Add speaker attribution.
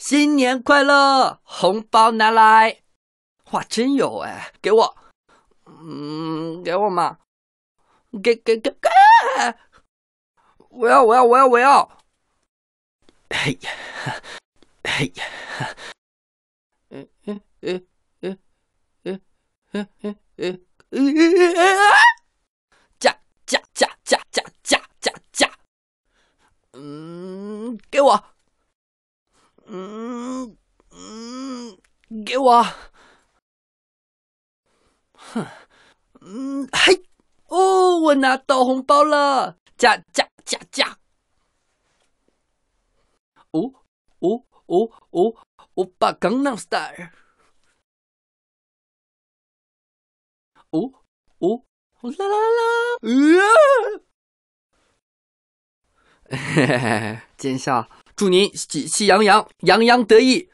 Speaker 1: 新年快乐！红包拿来！哇，真有哎，给我，嗯，给我嘛，给给给给！我要，我要，我要，我要！哎
Speaker 2: 呀，哎呀，嗯嗯
Speaker 3: 嗯嗯嗯嗯嗯嗯嗯嗯！加加加加加加加！嗯，
Speaker 2: 给我。给我！哼，嗯，嘿，
Speaker 3: 哦，我拿到红包了！加加加加！
Speaker 2: 哦哦哦哦！《欧巴江南 style》哦哦！啦啦啦！呃！嘿嘿嘿嘿！殿下，祝您喜气洋洋，洋洋得意！